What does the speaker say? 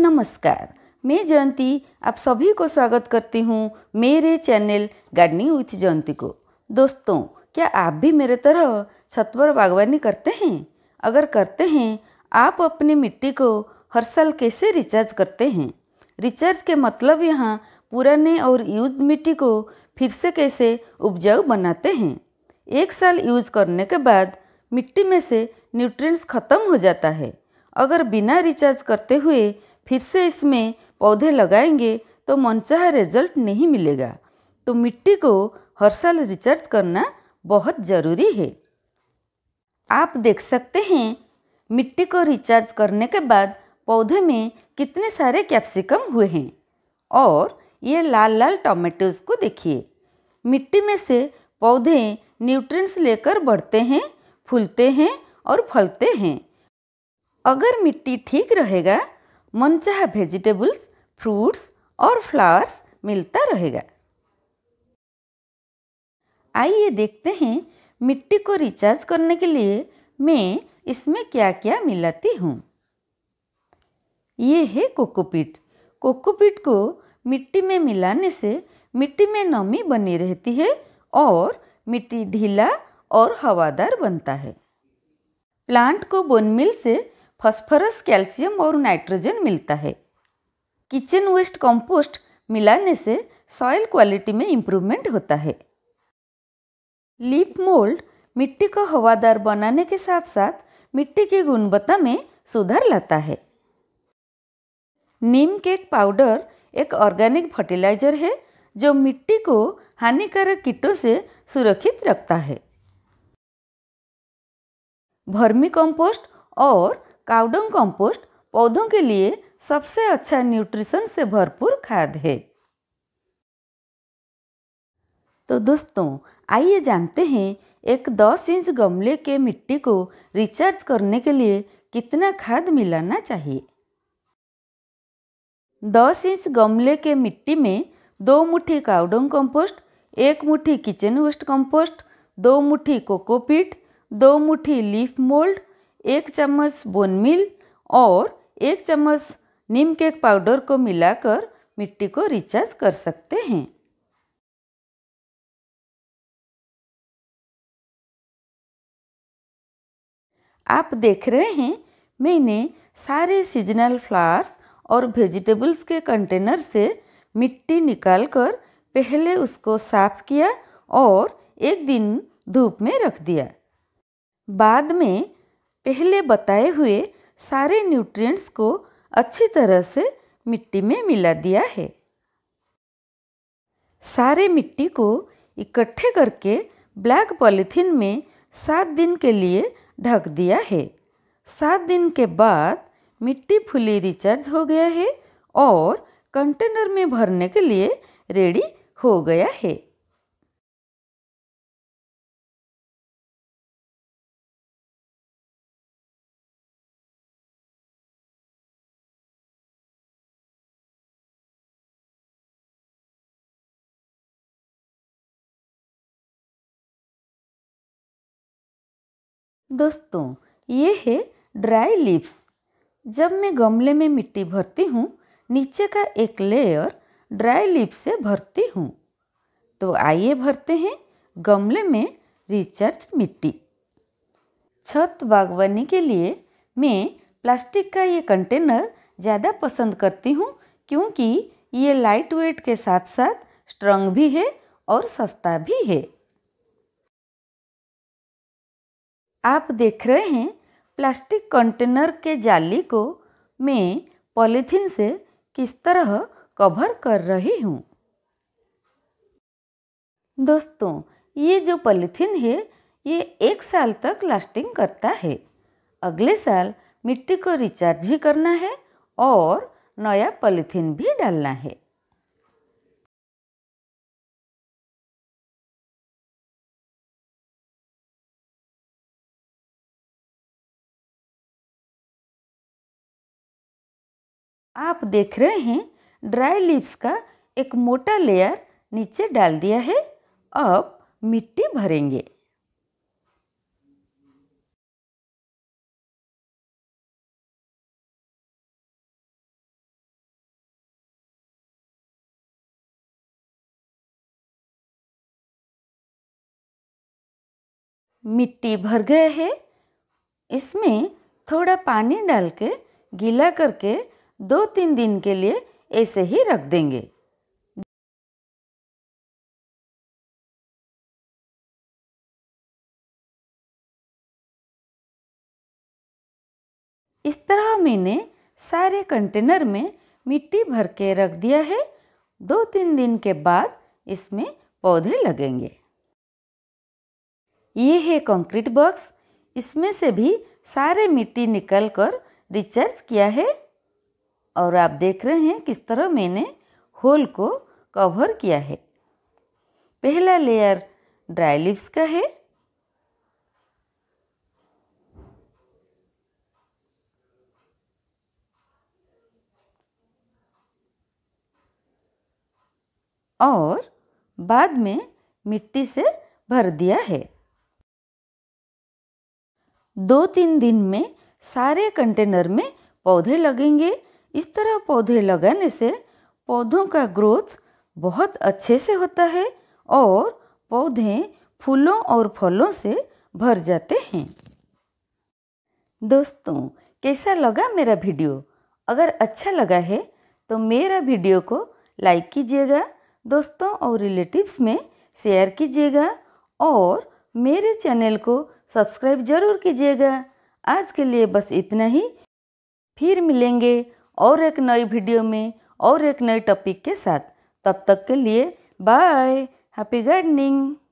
नमस्कार मैं जयंती आप सभी को स्वागत करती हूँ मेरे चैनल गार्डनिंग विथ जयंती को दोस्तों क्या आप भी मेरे तरह छत पर बागवानी करते हैं अगर करते हैं आप अपनी मिट्टी को हर साल कैसे रिचार्ज करते हैं रिचार्ज के मतलब यहाँ पुराने और यूज मिट्टी को फिर से कैसे उपजाऊ बनाते हैं एक साल यूज करने के बाद मिट्टी में से न्यूट्रिएंट्स खत्म हो जाता है अगर बिना रिचार्ज करते हुए फिर से इसमें पौधे लगाएंगे तो मनचाहा रिजल्ट नहीं मिलेगा तो मिट्टी को हर साल रिचार्ज करना बहुत ज़रूरी है आप देख सकते हैं मिट्टी को रिचार्ज करने के बाद पौधे में कितने सारे कैप्सिकम हुए हैं और ये लाल लाल टोमेटोज़ को देखिए मिट्टी में से पौधे न्यूट्रिएंट्स लेकर बढ़ते हैं फूलते हैं और फलते हैं अगर मिट्टी ठीक रहेगा मनचाहा वेजिटेबल्स फ्रूट्स और फ्लावर्स मिलता रहेगा आइए देखते हैं मिट्टी को रिचार्ज करने के लिए मैं इसमें क्या क्या मिलाती हूँ ये है कोकोपीट कोकोपीट को मिट्टी में मिलाने से मिट्टी में नमी बनी रहती है और मिट्टी ढीला और हवादार बनता है प्लांट को बोनमिल से फॉस्फोरस कैल्शियम और नाइट्रोजन मिलता है किचन वेस्ट कंपोस्ट मिलाने से सॉइल क्वालिटी में इम्प्रूवमेंट होता है लीप मोल्ड मिट्टी को हवादार बनाने के साथ साथ मिट्टी की गुणवत्ता में सुधार लाता है नीम केक पाउडर एक ऑर्गेनिक फर्टिलाइजर है जो मिट्टी को हानिकारक कीटों से सुरक्षित रखता है भर्मी कंपोस्ट और काउडंग कंपोस्ट पौधों के लिए सबसे अच्छा न्यूट्रिशन से भरपूर खाद है तो दोस्तों आइए जानते हैं एक 10 इंच गमले के मिट्टी को रिचार्ज करने के लिए कितना खाद मिलाना चाहिए 10 इंच गमले के मिट्टी में दो मुट्ठी काउडंग कंपोस्ट एक मुट्ठी किचन वेस्ट कंपोस्ट दो मुट्ठी कोकोपीट दो मुट्ठी लीफ मोल्ड एक चम्मच मिल और एक चम्मच नीम केक पाउडर को मिलाकर मिट्टी को रिचार्ज कर सकते हैं आप देख रहे हैं मैंने सारे सीजनल फ्लावर्स और वेजिटेबल्स के कंटेनर से मिट्टी निकालकर पहले उसको साफ किया और एक दिन धूप में रख दिया बाद में पहले बताए हुए सारे न्यूट्रिएंट्स को अच्छी तरह से मिट्टी में मिला दिया है सारे मिट्टी को इकट्ठे करके ब्लैक पॉलीथीन में सात दिन के लिए ढक दिया है सात दिन के बाद मिट्टी फुली रिचार्ज हो गया है और कंटेनर में भरने के लिए रेडी हो गया है दोस्तों ये है ड्राई लीव्स जब मैं गमले में मिट्टी भरती हूँ नीचे का एक लेयर ड्राई लीव से भरती हूँ तो आइए भरते हैं गमले में रिचार्ज मिट्टी छत बागवानी के लिए मैं प्लास्टिक का ये कंटेनर ज़्यादा पसंद करती हूँ क्योंकि ये लाइट वेट के साथ साथ स्ट्रॉन्ग भी है और सस्ता भी है आप देख रहे हैं प्लास्टिक कंटेनर के जाली को मैं पॉलीथीन से किस तरह कवर कर रही हूँ दोस्तों ये जो पॉलीथीन है ये एक साल तक लास्टिंग करता है अगले साल मिट्टी को रिचार्ज भी करना है और नया पॉलीथीन भी डालना है आप देख रहे हैं ड्राई लीव्स का एक मोटा लेयर नीचे डाल दिया है अब मिट्टी भरेंगे मिट्टी भर गया है इसमें थोड़ा पानी डाल के गीला करके दो तीन दिन के लिए ऐसे ही रख देंगे इस तरह मैंने सारे कंटेनर में मिट्टी भर के रख दिया है दो तीन दिन के बाद इसमें पौधे लगेंगे ये है कंक्रीट बॉक्स इसमें से भी सारे मिट्टी निकल कर रिचार्ज किया है और आप देख रहे हैं किस तरह मैंने होल को कवर किया है पहला लेयर ड्राई लिप्स का है और बाद में मिट्टी से भर दिया है दो तीन दिन में सारे कंटेनर में पौधे लगेंगे इस तरह पौधे लगाने से पौधों का ग्रोथ बहुत अच्छे से होता है और पौधे फूलों और फलों से भर जाते हैं दोस्तों कैसा लगा मेरा वीडियो अगर अच्छा लगा है तो मेरा वीडियो को लाइक कीजिएगा दोस्तों और रिलेटिव्स में शेयर कीजिएगा और मेरे चैनल को सब्सक्राइब जरूर कीजिएगा आज के लिए बस इतना ही फिर मिलेंगे और एक नई वीडियो में और एक नए टॉपिक के साथ तब तक के लिए बाय हैप्पी गार्डनिंग